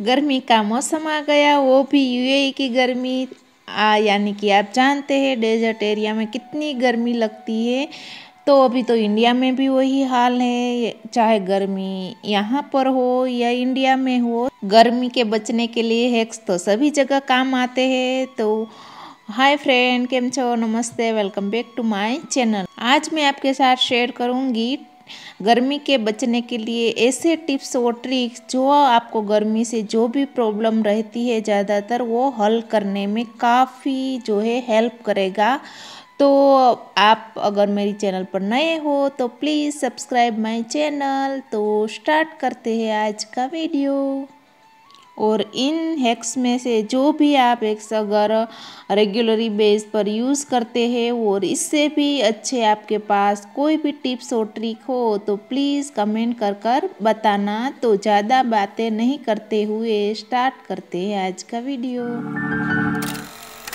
गर्मी का मौसम आ गया वो भी यूएई e की गर्मी यानी कि आप जानते हैं डेजर्ट एरिया में कितनी गर्मी लगती है तो अभी तो इंडिया में भी वही हाल है चाहे गर्मी यहाँ पर हो या इंडिया में हो गर्मी के बचने के लिए हैक्स तो सभी जगह काम आते हैं तो हाय फ्रेंड केम छो नमस्ते welcome back to my channel आज मैं आपके साथ शेयर करूँगी गर्मी के बचने के लिए ऐसे टिप्स और ट्रिक्स जो आपको गर्मी से जो भी प्रॉब्लम रहती है ज़्यादातर वो हल करने में काफ़ी जो है हेल्प करेगा तो आप अगर मेरी चैनल पर नए हो तो प्लीज़ सब्सक्राइब माय चैनल तो स्टार्ट करते हैं आज का वीडियो और इन हैक्स में से जो भी आप हैक्स अगर रेगुलरी बेस पर यूज़ करते हैं और इससे भी अच्छे आपके पास कोई भी टिप्स और ट्रिक हो तो प्लीज़ कमेंट कर कर बताना तो ज़्यादा बातें नहीं करते हुए स्टार्ट करते हैं आज का वीडियो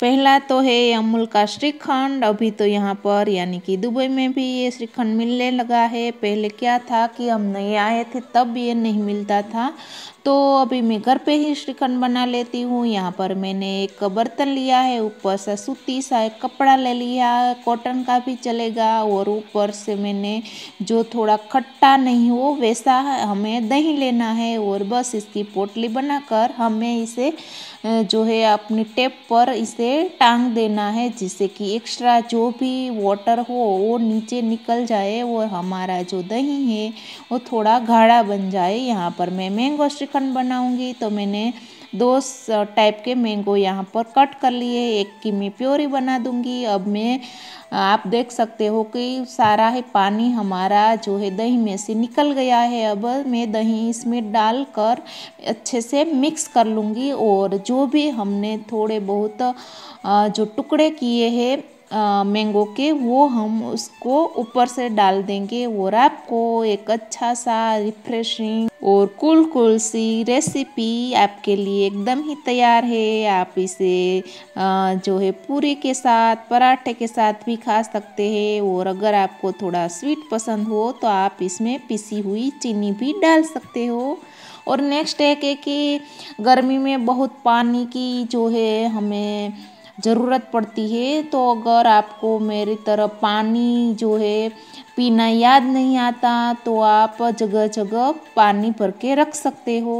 पहला तो है अमूल का श्रीखंड अभी तो यहाँ पर यानी कि दुबई में भी ये श्रीखंड मिलने लगा है पहले क्या था कि हम नए आए थे तब ये नहीं मिलता था तो अभी मैं घर पे ही श्रीखंड बना लेती हूँ यहाँ पर मैंने एक बर्तन लिया है ऊपर से सूती सा एक कपड़ा ले लिया कॉटन का भी चलेगा और ऊपर से मैंने जो थोड़ा खट्टा नहीं हो वैसा हमें दही लेना है और बस इसकी पोटली बनाकर हमें इसे जो है अपनी टेप पर इसे से टांग देना है जिससे कि एक्स्ट्रा जो भी वाटर हो वो नीचे निकल जाए और हमारा जो दही है वो थोड़ा गाढ़ा बन जाए यहाँ पर मैं मैंगो श्रीखंड बनाऊँगी तो मैंने दो टाइप के मैंगो यहाँ पर कट कर लिए एक की मैं प्योरी बना दूंगी अब मैं आप देख सकते हो कि सारा है पानी हमारा जो है दही में से निकल गया है अब मैं दही इसमें डाल कर अच्छे से मिक्स कर लूँगी और जो भी हमने थोड़े बहुत जो टुकड़े किए हैं मैंगो के वो हम उसको ऊपर से डाल देंगे और आपको एक अच्छा सा रिफ्रेशिंग और कुल कुल सी रेसिपी आपके लिए एकदम ही तैयार है आप इसे जो है पूरी के साथ पराठे के साथ भी खा सकते हैं और अगर आपको थोड़ा स्वीट पसंद हो तो आप इसमें पिसी हुई चीनी भी डाल सकते हो और नेक्स्ट है कि गर्मी में बहुत पानी की जो है हमें ज़रूरत पड़ती है तो अगर आपको मेरी तरह पानी जो है पीना याद नहीं आता तो आप जगह जगह पानी भर के रख सकते हो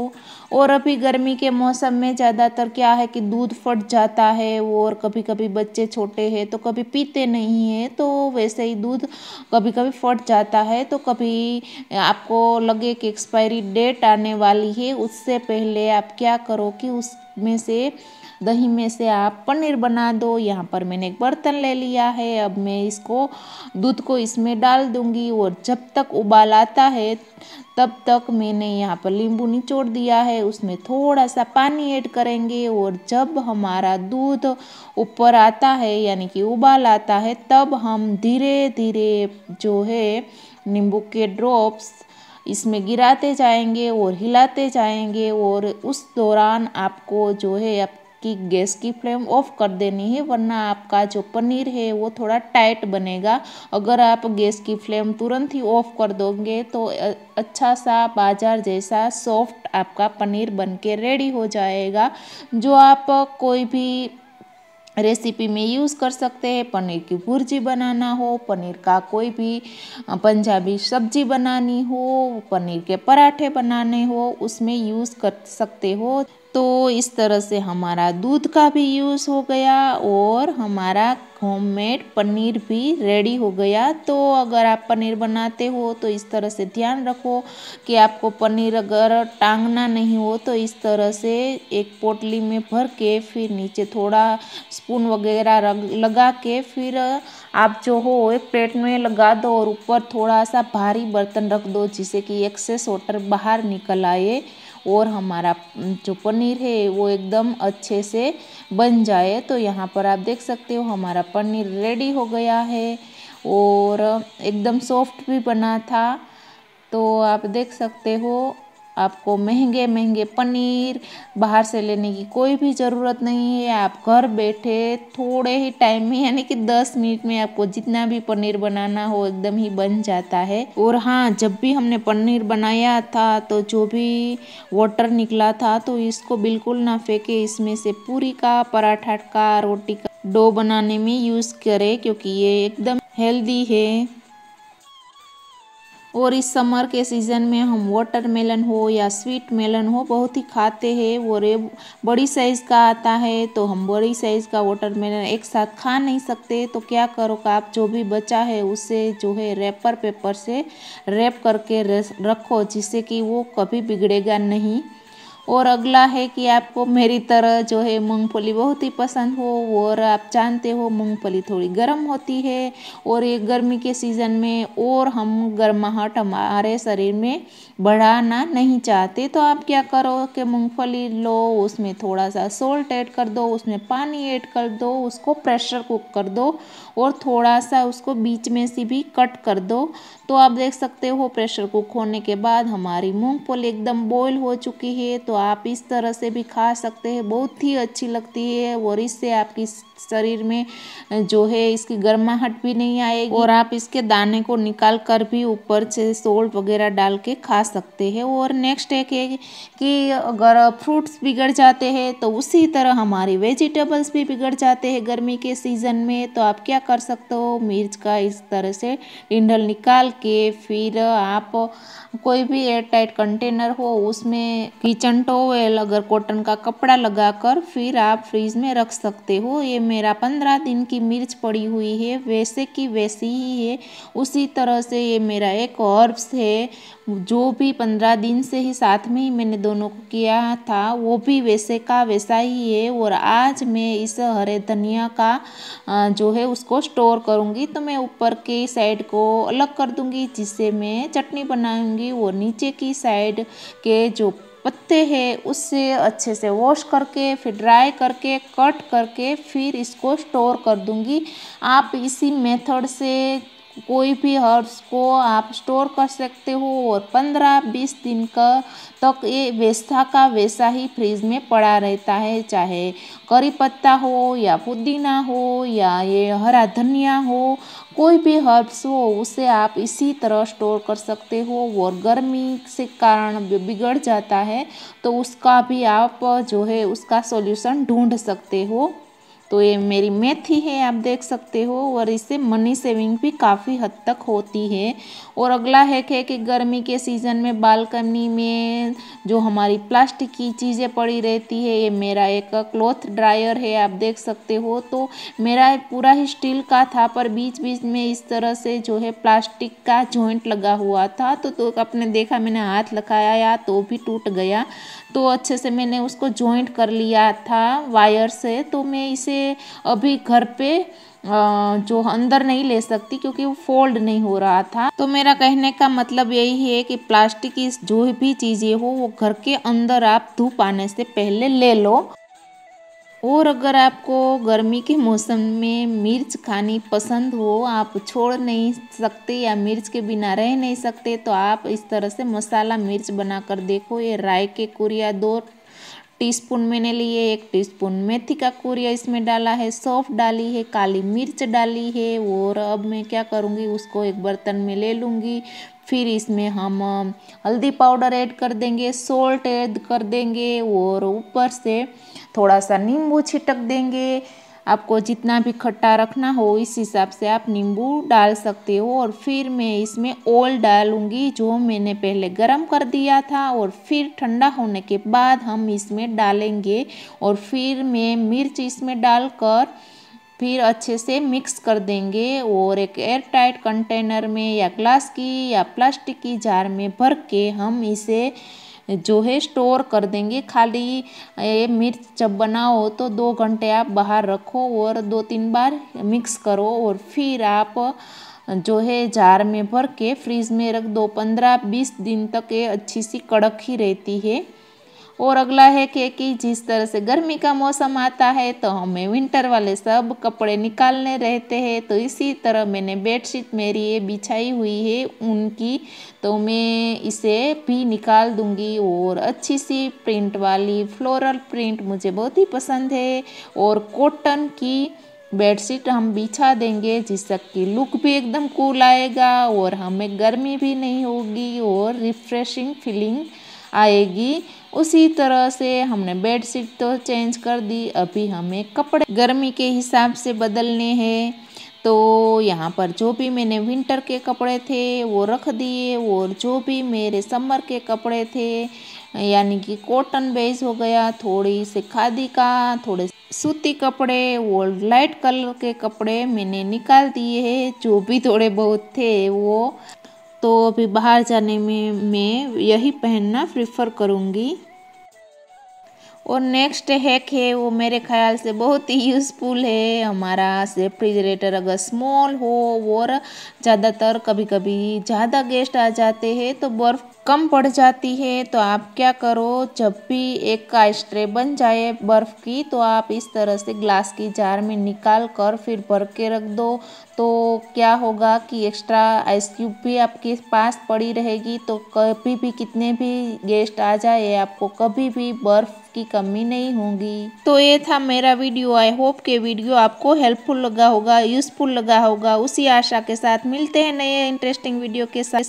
और अभी गर्मी के मौसम में ज़्यादातर क्या है कि दूध फट जाता है और कभी कभी बच्चे छोटे हैं तो कभी पीते नहीं हैं तो वैसे ही दूध कभी कभी फट जाता है तो कभी आपको लगे कि एक्सपायरी डेट आने वाली है उससे पहले आप क्या करो कि उसमें से दही में से आप पनीर बना दो यहाँ पर मैंने एक बर्तन ले लिया है अब मैं इसको दूध को इसमें डाल दूँगी और जब तक उबाल आता है तब तक मैंने यहाँ पर नींबू निचोड़ दिया है उसमें थोड़ा सा पानी ऐड करेंगे और जब हमारा दूध ऊपर आता है यानी कि उबाल आता है तब हम धीरे धीरे जो है नींबू के ड्रॉप्स इसमें गिराते जाएंगे और हिलाते जाएंगे और उस दौरान आपको जो है आप की गैस की फ्लेम ऑफ कर देनी है वरना आपका जो पनीर है वो थोड़ा टाइट बनेगा अगर आप गैस की फ्लेम तुरंत ही ऑफ कर दोगे तो अच्छा सा बाजार जैसा सॉफ्ट आपका पनीर बनके रेडी हो जाएगा जो आप कोई भी रेसिपी में यूज़ कर सकते हैं पनीर की भुर्जी बनाना हो पनीर का कोई भी पंजाबी सब्जी बनानी हो पनीर के पराठे बनाने हो उसमें यूज़ कर सकते हो तो इस तरह से हमारा दूध का भी यूज़ हो गया और हमारा होममेड पनीर भी रेडी हो गया तो अगर आप पनीर बनाते हो तो इस तरह से ध्यान रखो कि आपको पनीर अगर टांगना नहीं हो तो इस तरह से एक पोटली में भर के फिर नीचे थोड़ा स्पून वगैरह लगा के फिर आप जो हो एक प्लेट में लगा दो और ऊपर थोड़ा सा भारी बर्तन रख दो जिससे कि एक्सेस वाटर बाहर निकल आए और हमारा जो पनीर है वो एकदम अच्छे से बन जाए तो यहाँ पर आप देख सकते हो हमारा पनीर रेडी हो गया है और एकदम सॉफ्ट भी बना था तो आप देख सकते हो आपको महंगे महंगे पनीर बाहर से लेने की कोई भी ज़रूरत नहीं है आप घर बैठे थोड़े ही टाइम में यानी कि दस मिनट में आपको जितना भी पनीर बनाना हो एकदम ही बन जाता है और हाँ जब भी हमने पनीर बनाया था तो जो भी वाटर निकला था तो इसको बिल्कुल ना फेंके इसमें से पूरी का पराठा का रोटी का डो बनाने में यूज़ करें क्योंकि ये एकदम हेल्दी है और इस समर के सीज़न में हम वाटर मेलन हो या स्वीट मेलन हो बहुत ही खाते हैं वो रे बड़ी साइज़ का आता है तो हम बड़ी साइज़ का वाटर मेलन एक साथ खा नहीं सकते तो क्या करो का आप जो भी बचा है उसे जो है रैपर पेपर से रैप करके रखो जिससे कि वो कभी बिगड़ेगा नहीं और अगला है कि आपको मेरी तरह जो है मूंगफली बहुत ही पसंद हो और आप जानते हो मूंगफली थोड़ी गर्म होती है और ये गर्मी के सीज़न में और हम गर्माहट हमारे शरीर में बढ़ाना नहीं चाहते तो आप क्या करो कि मूंगफली लो उसमें थोड़ा सा सोल्ट ऐड कर दो उसमें पानी ऐड कर दो उसको प्रेशर कुक कर दो और थोड़ा सा उसको बीच में से भी कट कर दो तो आप देख सकते हो प्रेशर कुक होने के बाद हमारी मूंगफली एकदम बॉयल हो चुकी है तो आप इस तरह से भी खा सकते हैं बहुत ही अच्छी लगती है और इससे आपकी शरीर में जो है इसकी गर्माहट भी नहीं आएगी और आप इसके दाने को निकाल कर भी ऊपर से सोल्ट वगैरह डाल के खा सकते हैं और नेक्स्ट एक है कि अगर फ्रूट्स बिगड़ जाते हैं तो उसी तरह हमारे वेजिटेबल्स भी बिगड़ जाते हैं गर्मी के सीज़न में तो आप क्या कर सकते हो मिर्च का इस तरह से डिंडल निकाल के फिर आप कोई भी एयर टाइट कंटेनर हो उसमें किचन टोवेल अगर कॉटन का कपड़ा लगाकर फिर आप फ्रीज में रख सकते हो ये मेरा पंद्रह दिन की मिर्च पड़ी हुई है वैसे की वैसी ही है उसी तरह से ये मेरा एक हर्ब्स है जो भी पंद्रह दिन से ही साथ में ही मैंने दोनों को किया था वो भी वैसे का वैसा ही है और आज मैं इस हरे धनिया का जो है उसको स्टोर करूँगी तो मैं ऊपर के साइड को अलग कर दूँगी लूँगी जिससे मैं चटनी बनाऊँगी वो नीचे की साइड के जो पत्ते हैं उससे अच्छे से वॉश करके फिर ड्राई करके कट करके फिर इसको स्टोर कर दूँगी आप इसी मेथड से कोई भी हर्ब्स को आप स्टोर कर सकते हो और पंद्रह बीस दिन का तक ये वैसा का वैसा ही फ्रिज में पड़ा रहता है चाहे करी पत्ता हो या पुदीना हो या ये हरा धनिया हो कोई भी हर्ब्स हो उसे आप इसी तरह स्टोर कर सकते हो और गर्मी से कारण बिगड़ जाता है तो उसका भी आप जो है उसका सॉल्यूशन ढूंढ सकते हो तो ये मेरी मेथी है आप देख सकते हो और इससे मनी सेविंग भी काफ़ी हद तक होती है और अगला है कि गर्मी के सीज़न में बालकनी में जो हमारी प्लास्टिक की चीज़ें पड़ी रहती है ये मेरा एक क्लॉथ ड्रायर है आप देख सकते हो तो मेरा पूरा ही स्टील का था पर बीच बीच में इस तरह से जो है प्लास्टिक का जॉइंट लगा हुआ था तो, तो आपने देखा मैंने हाथ लगाया तो भी टूट गया तो अच्छे से मैंने उसको जॉइंट कर लिया था वायर से तो मैं इसे अभी घर पे जो अंदर नहीं ले सकती क्योंकि वो फोल्ड नहीं हो रहा था तो मेरा कहने का मतलब यही है कि प्लास्टिक की जो भी चीज़ें हो वो घर के अंदर आप धूप आने से पहले ले लो और अगर आपको गर्मी के मौसम में मिर्च खानी पसंद हो आप छोड़ नहीं सकते या मिर्च के बिना रह नहीं सकते तो आप इस तरह से मसाला मिर्च बनाकर देखो ये राय के कुरिया दो टीस्पून मैंने लिए एक टीस्पून मेथी का कोरिया इसमें डाला है सौफ डाली है काली मिर्च डाली है और अब मैं क्या करूँगी उसको एक बर्तन में ले लूँगी फिर इसमें हम हल्दी पाउडर ऐड कर देंगे सॉल्ट ऐड कर देंगे और ऊपर से थोड़ा सा नींबू छिटक देंगे आपको जितना भी खट्टा रखना हो इस हिसाब से आप नींबू डाल सकते हो और फिर मैं इसमें ओल डालूँगी जो मैंने पहले गर्म कर दिया था और फिर ठंडा होने के बाद हम इसमें डालेंगे और फिर मैं मिर्च इसमें डालकर फिर अच्छे से मिक्स कर देंगे और एक एयर टाइट कंटेनर में या ग्लास की या प्लास्टिक की जार में भर के हम इसे जो है स्टोर कर देंगे खाली ये मिर्च जब बनाओ तो दो घंटे आप बाहर रखो और दो तीन बार मिक्स करो और फिर आप जो है जार में भर के फ्रीज में रख दो पंद्रह बीस दिन तक ये अच्छी सी कड़क ही रहती है और अगला है कि, कि जिस तरह से गर्मी का मौसम आता है तो हमें विंटर वाले सब कपड़े निकालने रहते हैं तो इसी तरह मैंने बेडशीट मेरी ये बिछाई हुई है उनकी तो मैं इसे भी निकाल दूंगी और अच्छी सी प्रिंट वाली फ्लोरल प्रिंट मुझे बहुत ही पसंद है और कॉटन की बेडशीट हम बिछा देंगे जिससे कि लुक भी एकदम कूल आएगा और हमें गर्मी भी नहीं होगी और रिफ्रेशिंग फीलिंग आएगी उसी तरह से हमने बेडशीट तो चेंज कर दी अभी हमें कपड़े गर्मी के हिसाब से बदलने हैं तो यहाँ पर जो भी मैंने विंटर के कपड़े थे वो रख दिए और जो भी मेरे समर के कपड़े थे यानी कि कॉटन बेस हो गया थोड़ी से खादी का थोड़े सूती कपड़े और लाइट कलर के कपड़े मैंने निकाल दिए हैं जो भी थोड़े बहुत थे वो तो अभी बाहर जाने में मैं यही पहनना प्रेफर करूँगी और नेक्स्ट हैक है वो मेरे ख्याल से बहुत ही यूज़फुल है हमारा रेफ्रिजरेटर अगर स्मॉल हो और ज़्यादातर कभी कभी ज़्यादा गेस्ट आ जाते हैं तो बर्फ़ कम पड़ जाती है तो आप क्या करो जब भी एक का स्ट्रे बन जाए बर्फ़ की तो आप इस तरह से ग्लास की जार में निकाल कर फिर भर के रख दो तो क्या होगा कि एक्स्ट्रा आइस क्यूब भी आपके पास पड़ी रहेगी तो कभी भी कितने भी गेस्ट आ जाए आपको कभी भी बर्फ़ की कमी नहीं होगी तो ये था मेरा वीडियो आई होप के वीडियो आपको हेल्पफुल लगा होगा यूजफुल लगा होगा उसी आशा के साथ मिलते हैं नए इंटरेस्टिंग वीडियो के साथ